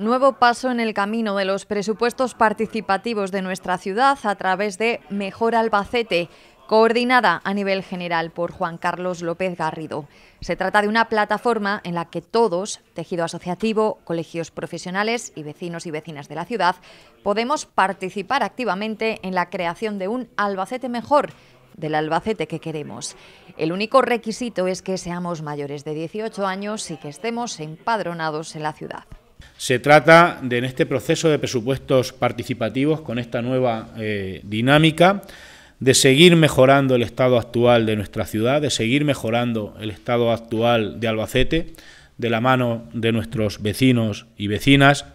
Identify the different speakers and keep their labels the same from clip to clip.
Speaker 1: Nuevo paso en el camino de los presupuestos participativos de nuestra ciudad a través de Mejor Albacete, coordinada a nivel general por Juan Carlos López Garrido. Se trata de una plataforma en la que todos, tejido asociativo, colegios profesionales y vecinos y vecinas de la ciudad, podemos participar activamente en la creación de un Albacete mejor, del Albacete que queremos. El único requisito es que seamos mayores de 18 años y que estemos empadronados en la ciudad.
Speaker 2: Se trata de, en este proceso de presupuestos participativos, con esta nueva eh, dinámica, de seguir mejorando el estado actual de nuestra ciudad, de seguir mejorando el estado actual de Albacete, de la mano de nuestros vecinos y vecinas,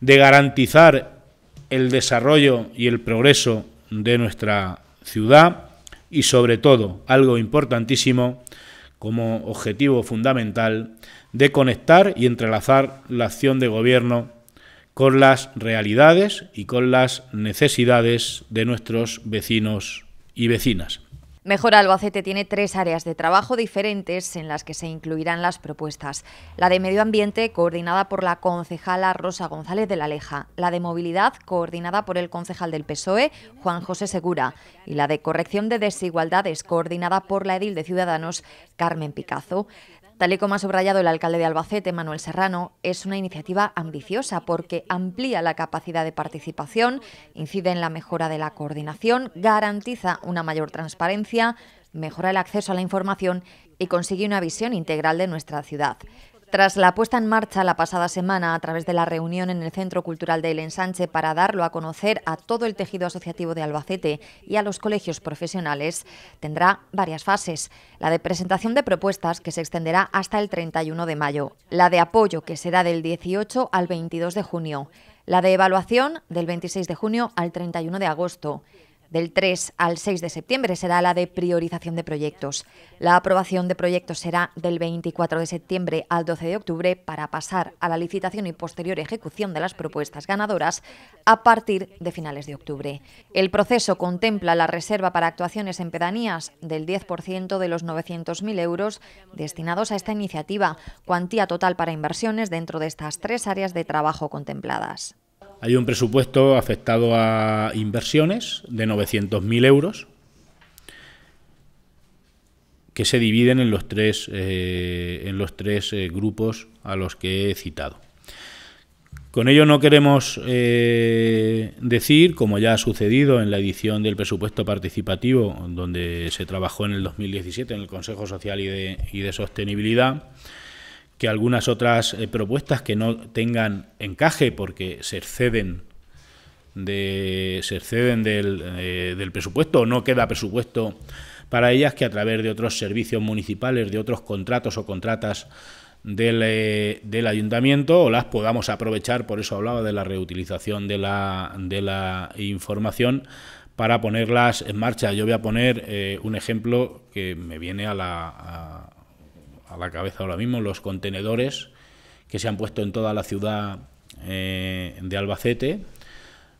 Speaker 2: de garantizar el desarrollo y el progreso de nuestra ciudad y, sobre todo, algo importantísimo, como objetivo fundamental de conectar y entrelazar la acción de gobierno con las realidades y con las necesidades de nuestros vecinos y vecinas.
Speaker 1: Mejor Albacete tiene tres áreas de trabajo diferentes en las que se incluirán las propuestas. La de medio ambiente, coordinada por la concejala Rosa González de la Leja. La de movilidad, coordinada por el concejal del PSOE, Juan José Segura. Y la de corrección de desigualdades, coordinada por la edil de Ciudadanos, Carmen Picazo. Tal y como ha subrayado el alcalde de Albacete, Manuel Serrano, es una iniciativa ambiciosa porque amplía la capacidad de participación, incide en la mejora de la coordinación, garantiza una mayor transparencia, mejora el acceso a la información y consigue una visión integral de nuestra ciudad. Tras la puesta en marcha la pasada semana a través de la reunión en el Centro Cultural de del Ensanche para darlo a conocer a todo el tejido asociativo de Albacete y a los colegios profesionales, tendrá varias fases. La de presentación de propuestas, que se extenderá hasta el 31 de mayo. La de apoyo, que será del 18 al 22 de junio. La de evaluación, del 26 de junio al 31 de agosto del 3 al 6 de septiembre será la de priorización de proyectos. La aprobación de proyectos será del 24 de septiembre al 12 de octubre para pasar a la licitación y posterior ejecución de las propuestas ganadoras a partir de finales de octubre. El proceso contempla la reserva para actuaciones en pedanías del 10% de los 900.000 euros destinados a esta iniciativa, cuantía total para inversiones dentro de estas tres áreas de trabajo contempladas.
Speaker 2: Hay un presupuesto afectado a inversiones de 900.000 euros que se dividen en los tres, eh, en los tres eh, grupos a los que he citado. Con ello no queremos eh, decir, como ya ha sucedido en la edición del presupuesto participativo, donde se trabajó en el 2017 en el Consejo Social y de, y de Sostenibilidad, que algunas otras eh, propuestas que no tengan encaje porque se exceden de se exceden eh, del, presupuesto o no queda presupuesto para ellas que a través de otros servicios municipales, de otros contratos o contratas del, eh, ayuntamiento o las podamos aprovechar, por eso hablaba de la reutilización de la, información para ponerlas en marcha. Yo voy a poner un ejemplo que me viene a la, a la cabeza ahora mismo, los contenedores que se han puesto en toda la ciudad eh, de Albacete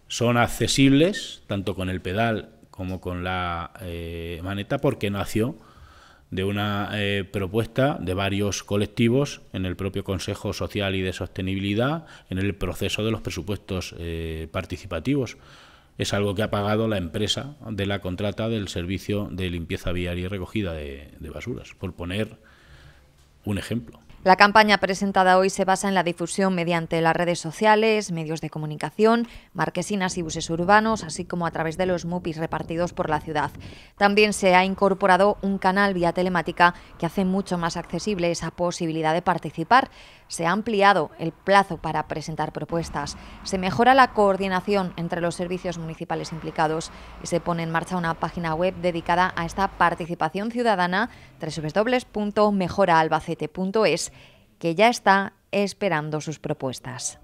Speaker 2: son accesibles, tanto con el pedal como con la eh, maneta, porque nació de una eh, propuesta de varios colectivos en el propio Consejo Social y de Sostenibilidad en el proceso de los presupuestos participativos. Es algo que ha pagado la empresa de la contrata del servicio de limpieza viaria y recogida de, de basuras, por poner un ejemplo.
Speaker 1: La campaña presentada hoy se basa en la difusión mediante las redes sociales, medios de comunicación, marquesinas y buses urbanos, así como a través de los MUPIs repartidos por la ciudad. También se ha incorporado un canal vía telemática que hace mucho más accesible esa posibilidad de participar. Se ha ampliado el plazo para presentar propuestas, se mejora la coordinación entre los servicios municipales implicados y se pone en marcha una página web dedicada a esta participación ciudadana, www.mejoraalbacete.es, que ya está esperando sus propuestas.